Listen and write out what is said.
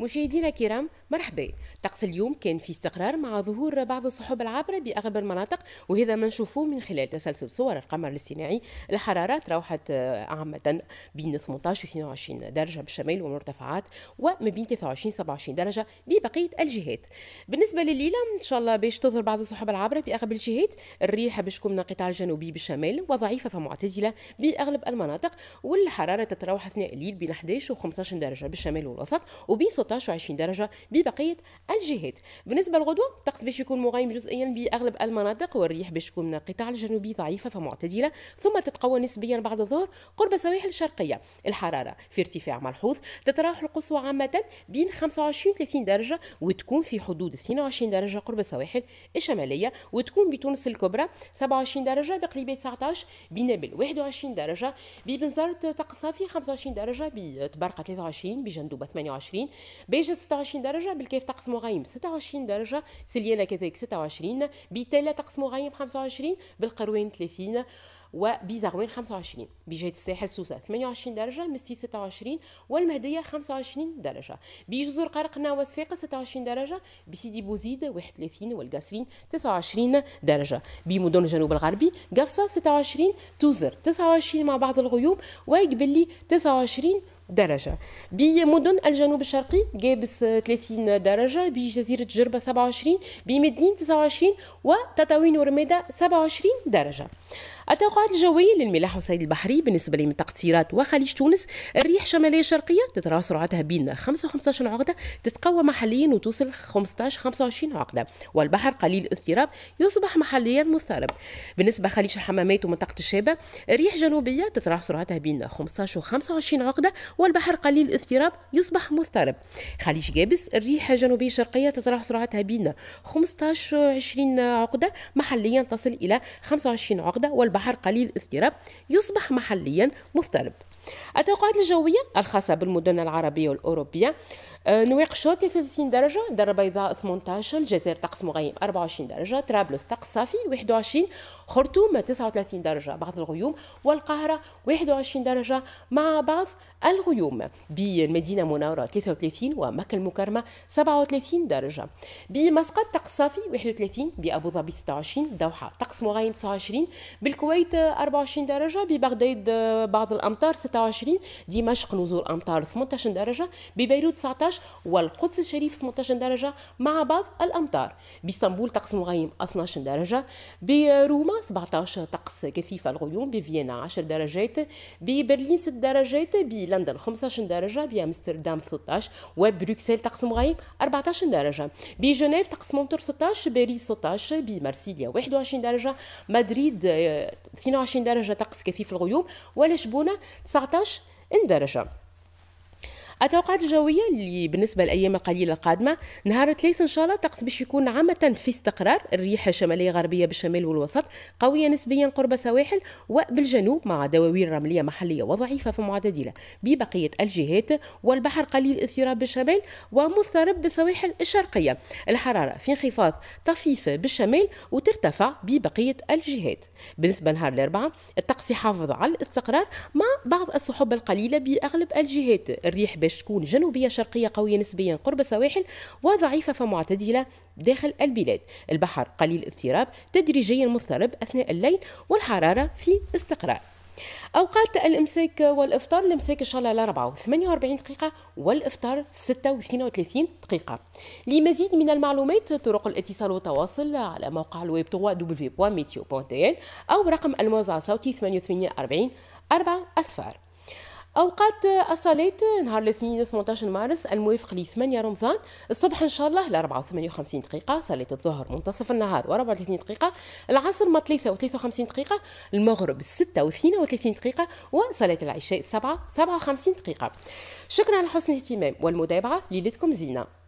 مشاهدينا الكرام مرحبا طقس اليوم كان في استقرار مع ظهور بعض السحب العابرة بأغلب المناطق وهذا ما نشوفوه من خلال تسلسل صور القمر الاصطناعي الحرارة تراوحت آه، عامة بين 18 و 22 درجة بالشمال والمرتفعات وما بين 23 27 درجة ببقية الجهات بالنسبة لليلة إن شاء الله باش تظهر بعض السحب العابرة بأغلب الجهات الريح باش تكون من القطاع الجنوبي بالشمال وضعيفة فمعتزله بأغلب المناطق والحرارة تتراوح أثناء الليل بين 11 و 15 درجة بالشمال والوسط وبين 19 و20 درجة ببقية الجهات بالنسبة للغدوة الطقس باش يكون مغيم جزئيا بأغلب المناطق والريح باش تكون القطاع الجنوبي ضعيفة فمعتدلة ثم تتقوى نسبيا بعد الظهر قرب السواحل الشرقية الحرارة في ارتفاع ملحوظ تتراوح القصوى عامة بين 25 و 30 درجة وتكون في حدود 22 درجة قرب السواحل الشمالية وتكون بتونس الكبرى 27 درجة بقليبية 19 بنابل 21 درجة ببنزرت طقس صافي 25 درجة بتبرقة 23 بجندوبة 28 بيجا 26 درجه بالكيف تقسموا غيم 26 درجه سليانه كذلك 26 بتالا تقسموا غيم 25 بالقروين 30 وبيزاغوين 25 بجهة الساحل سوسة 28 درجة مستي 26 والمهدية 25 درجة بجزر قرقنا وصفاقه 26 درجة بسيدي بوزيد 31 والقاسرين 29 درجة بمدن الجنوب الغربي قفصة 26 توزر 29 مع بعض الغيوم لي 29 درجة بمدن الجنوب الشرقي جابس 30 درجة بجزيرة جربة 27 بمدنين 29 وتطاوين ورميدة 27 درجة التوقعات الجوية للملاح وسيد البحري بالنسبة لمنطقة سيرات وخليج تونس الريح شمالية شرقية تتراوح سرعتها بين 5 و15 عقدة تتقوى محليا وتوصل 15 25 عقدة والبحر قليل الاضطراب يصبح محليا مضطرب بالنسبة خليج الحمامات ومنطقة الشابة الريح جنوبية تتراوح سرعتها بين 15 و25 عقدة والبحر قليل الاضطراب يصبح مضطرب خليج جابس الريح جنوبية شرقية تتراوح سرعتها بين 15 و20 عقدة محليا تصل إلى 25 عقدة والبحر قليل اضطراب يصبح محليا مضطرب التوقعات الجوية الخاصة بالمدن العربية والأوروبية آه، نواقشو 33 درجة دار بيضاء 18 الجزائر طقس مغيم 24 درجة طرابلس طقس صافي 21 خرطوم 39 درجة بعض الغيوم والقاهرة 21 درجة مع بعض الغيوم بالمدينة المنورة 33 ومكة المكرمة 37 درجة بمسقط طقس صافي 31 بأبو ظبي 26 دوحة طقس مغيم 29 بالكويت 24 درجة ببغداد آه، بعض الأمطار 26 26 دمشق نزول امطار 18 درجه ببيروت 19 والقدس الشريف 18 درجه مع بعض الامطار باسطنبول طقس مغيم 12 درجه بروما 17 طقس كثيف الغيوم بفيينا 10 درجات ببرلين 6 درجات بلندن 15 درجه بامستردام 13 وبروكسل طقس مغيم 14 درجه بجنيف طقس ممطر 16 باريس 16 بمارسيليا 21 درجه مدريد 22 درجه طقس كثيف الغيوم ولا شبونه 19 درجه التوقعات الجويه اللي بالنسبه للايام القليله القادمه نهار ثلاث ان شاء الله الطقس باش يكون عامه في استقرار الريح الشماليه غربيه بالشمال والوسط قويه نسبيا قرب سواحل وبالجنوب مع دواوين رمليه محليه وضعيفه في معتدله ببقيه الجهات والبحر قليل اضطراب بالشمال ومضطرب بالسواحل الشرقيه الحراره في انخفاض طفيف بالشمال وترتفع ببقيه الجهات بالنسبه لنهار الاربعاء الطقس يحافظ على الاستقرار مع بعض السحب القليله باغلب الجهات الريح باش تكون جنوبية شرقية قوية نسبيا قرب السواحل وضعيفة فمعتدلة داخل البلاد البحر قليل اضطراب تدريجيا مضطرب أثناء الليل والحرارة في استقرار اوقات الامساك والافطار الامساك ان شاء الله على 4 48 دقيقه والافطار 6 و 32 دقيقه لمزيد من المعلومات طرق الاتصال والتواصل على موقع الويب www.meteo.dn او رقم الموزع الصوتي وثمانية أربعين أربعة أصفار اوقات الصلاه نهار الاثنين 18 مارس الموافق ل 8 رمضان الصبح ان شاء الله ل 54 دقيقه صلاه الظهر منتصف النهار و 34 دقيقه العصر ما 3 و 53 دقيقه المغرب 6 و 32 دقيقه وصلاه العشاء 7 57 دقيقه شكرا على حسن الاهتمام والمتابعه ليلتكم زينه